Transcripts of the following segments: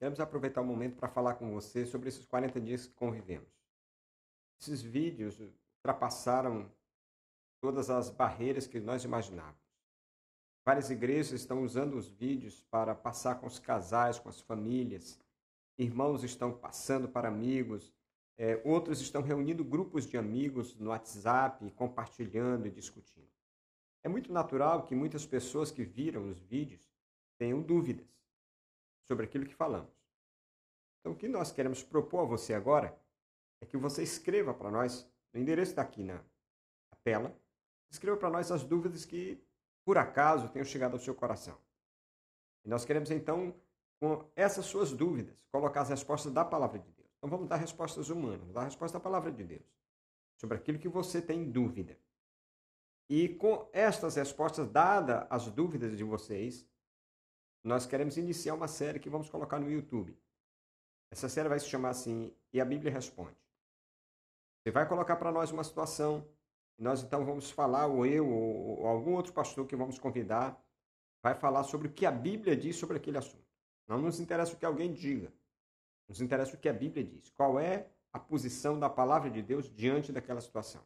Queremos aproveitar o momento para falar com você sobre esses 40 dias que convivemos. Esses vídeos ultrapassaram todas as barreiras que nós imaginávamos. Várias igrejas estão usando os vídeos para passar com os casais, com as famílias. Irmãos estão passando para amigos. É, outros estão reunindo grupos de amigos no WhatsApp, compartilhando e discutindo. É muito natural que muitas pessoas que viram os vídeos tenham dúvidas sobre aquilo que falamos. Então, o que nós queremos propor a você agora é que você escreva para nós, no endereço está aqui na tela, escreva para nós as dúvidas que, por acaso, tenham chegado ao seu coração. E nós queremos, então, com essas suas dúvidas, colocar as respostas da palavra de Deus. Então, vamos dar respostas humanas, vamos dar a resposta da palavra de Deus, sobre aquilo que você tem dúvida. E com estas respostas, dadas as dúvidas de vocês, nós queremos iniciar uma série que vamos colocar no YouTube. Essa série vai se chamar assim E a Bíblia Responde. Você vai colocar para nós uma situação, nós então vamos falar, ou eu, ou, ou algum outro pastor que vamos convidar, vai falar sobre o que a Bíblia diz sobre aquele assunto. Não nos interessa o que alguém diga, nos interessa o que a Bíblia diz. Qual é a posição da palavra de Deus diante daquela situação.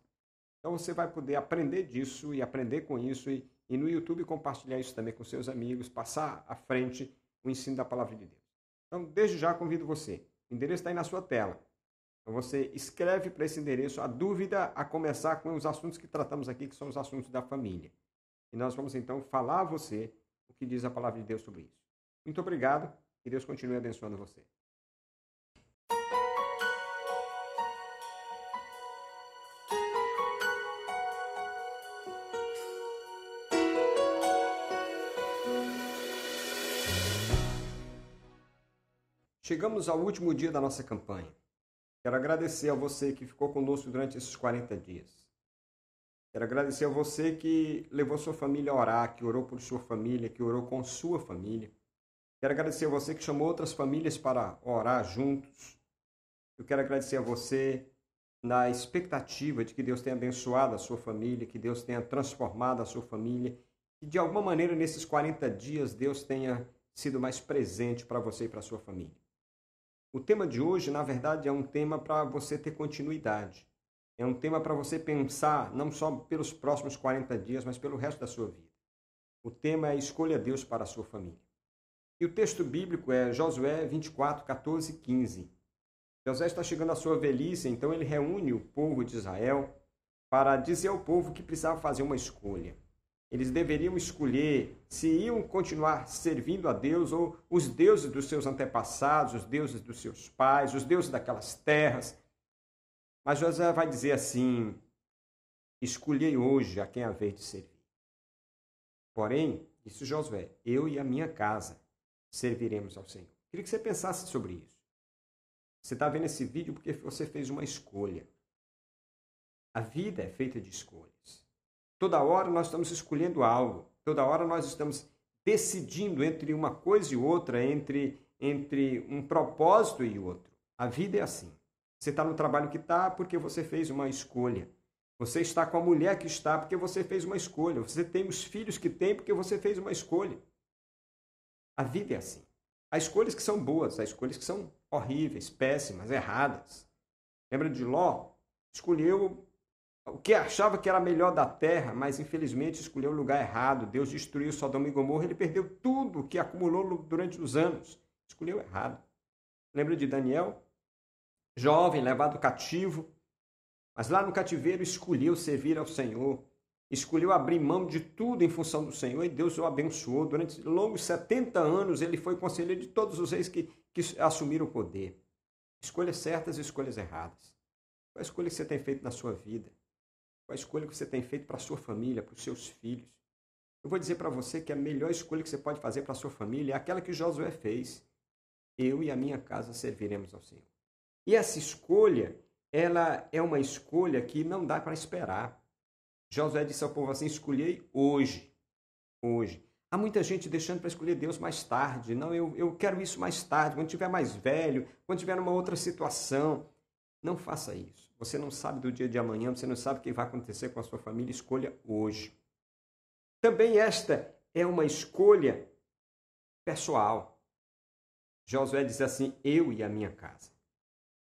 Então você vai poder aprender disso e aprender com isso e e no YouTube compartilhar isso também com seus amigos, passar à frente o ensino da palavra de Deus. Então, desde já convido você. O endereço está aí na sua tela. Então, você escreve para esse endereço a dúvida a começar com os assuntos que tratamos aqui, que são os assuntos da família. E nós vamos então falar a você o que diz a palavra de Deus sobre isso. Muito obrigado e Deus continue abençoando você. Chegamos ao último dia da nossa campanha. Quero agradecer a você que ficou conosco durante esses 40 dias. Quero agradecer a você que levou sua família a orar, que orou por sua família, que orou com sua família. Quero agradecer a você que chamou outras famílias para orar juntos. Eu quero agradecer a você na expectativa de que Deus tenha abençoado a sua família, que Deus tenha transformado a sua família, e de alguma maneira nesses 40 dias Deus tenha sido mais presente para você e para sua família. O tema de hoje, na verdade, é um tema para você ter continuidade. É um tema para você pensar não só pelos próximos 40 dias, mas pelo resto da sua vida. O tema é Escolha Deus para a sua família. E o texto bíblico é Josué 24, 14 e 15. Josué está chegando à sua velhice, então ele reúne o povo de Israel para dizer ao povo que precisava fazer uma escolha. Eles deveriam escolher se iam continuar servindo a Deus ou os deuses dos seus antepassados, os deuses dos seus pais, os deuses daquelas terras. Mas José vai dizer assim: Escolhei hoje a quem haver de servir. Porém, disse Josué, eu e a minha casa serviremos ao Senhor. Queria que você pensasse sobre isso. Você está vendo esse vídeo porque você fez uma escolha. A vida é feita de escolhas. Toda hora nós estamos escolhendo algo, toda hora nós estamos decidindo entre uma coisa e outra, entre, entre um propósito e outro. A vida é assim. Você está no trabalho que está porque você fez uma escolha. Você está com a mulher que está porque você fez uma escolha. Você tem os filhos que tem porque você fez uma escolha. A vida é assim. Há escolhas que são boas, há escolhas que são horríveis, péssimas, erradas. Lembra de Ló? Escolheu o que achava que era melhor da terra, mas infelizmente escolheu o lugar errado. Deus destruiu Sodoma e Gomorra, ele perdeu tudo que acumulou durante os anos. Escolheu errado. Lembra de Daniel? Jovem, levado cativo, mas lá no cativeiro escolheu servir ao Senhor, escolheu abrir mão de tudo em função do Senhor e Deus o abençoou. Durante longos 70 anos ele foi conselheiro de todos os reis que, que assumiram o poder. Escolhas certas e escolhas erradas. Qual a escolha que você tem feito na sua vida? com a escolha que você tem feito para a sua família, para os seus filhos. Eu vou dizer para você que a melhor escolha que você pode fazer para a sua família é aquela que Josué fez. Eu e a minha casa serviremos ao Senhor. E essa escolha, ela é uma escolha que não dá para esperar. Josué disse ao povo assim: escolhei hoje. Hoje. Há muita gente deixando para escolher Deus mais tarde. Não, eu, eu quero isso mais tarde, quando tiver mais velho, quando tiver numa outra situação. Não faça isso. Você não sabe do dia de amanhã, você não sabe o que vai acontecer com a sua família. Escolha hoje. Também esta é uma escolha pessoal. Josué diz assim: Eu e a minha casa.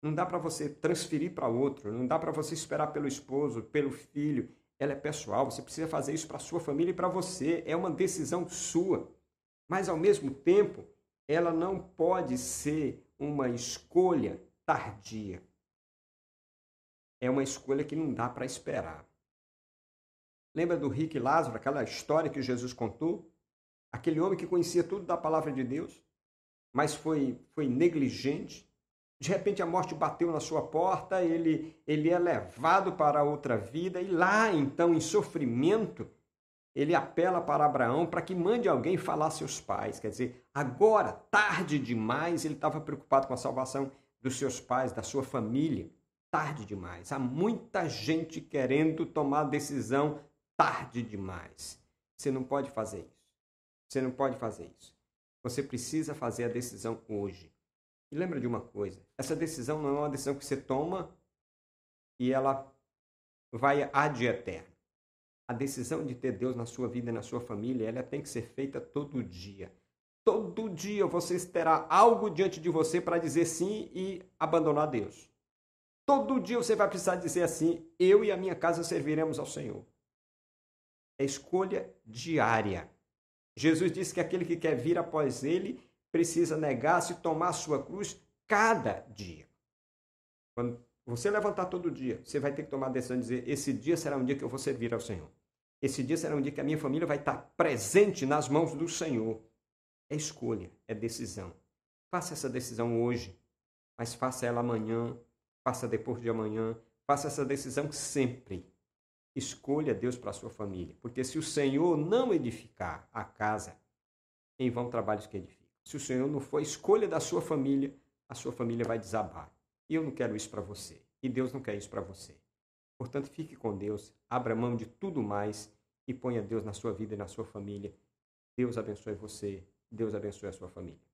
Não dá para você transferir para outro, não dá para você esperar pelo esposo, pelo filho. Ela é pessoal, você precisa fazer isso para a sua família e para você. É uma decisão sua. Mas ao mesmo tempo, ela não pode ser uma escolha tardia é uma escolha que não dá para esperar. Lembra do Rick Lázaro, aquela história que Jesus contou? Aquele homem que conhecia tudo da palavra de Deus, mas foi, foi negligente. De repente a morte bateu na sua porta, ele, ele é levado para outra vida, e lá então, em sofrimento, ele apela para Abraão para que mande alguém falar a seus pais. Quer dizer, agora, tarde demais, ele estava preocupado com a salvação dos seus pais, da sua família tarde demais. Há muita gente querendo tomar decisão tarde demais. Você não pode fazer isso. Você não pode fazer isso. Você precisa fazer a decisão hoje. E lembra de uma coisa: essa decisão não é uma decisão que você toma e ela vai ad eterno. A decisão de ter Deus na sua vida e na sua família, ela tem que ser feita todo dia. Todo dia você terá algo diante de você para dizer sim e abandonar Deus. Todo dia você vai precisar dizer assim: eu e a minha casa serviremos ao Senhor. É escolha diária. Jesus disse que aquele que quer vir após ele precisa negar-se e tomar a sua cruz cada dia. Quando você levantar todo dia, você vai ter que tomar a decisão de dizer: esse dia será um dia que eu vou servir ao Senhor. Esse dia será um dia que a minha família vai estar presente nas mãos do Senhor. É escolha, é decisão. Faça essa decisão hoje, mas faça ela amanhã, faça depois de amanhã, faça essa decisão sempre. Escolha Deus para a sua família, porque se o Senhor não edificar a casa, em vão trabalhos que edificam. Se o Senhor não for a escolha da sua família, a sua família vai desabar. E eu não quero isso para você, e Deus não quer isso para você. Portanto, fique com Deus, abra mão de tudo mais e ponha Deus na sua vida e na sua família. Deus abençoe você, Deus abençoe a sua família.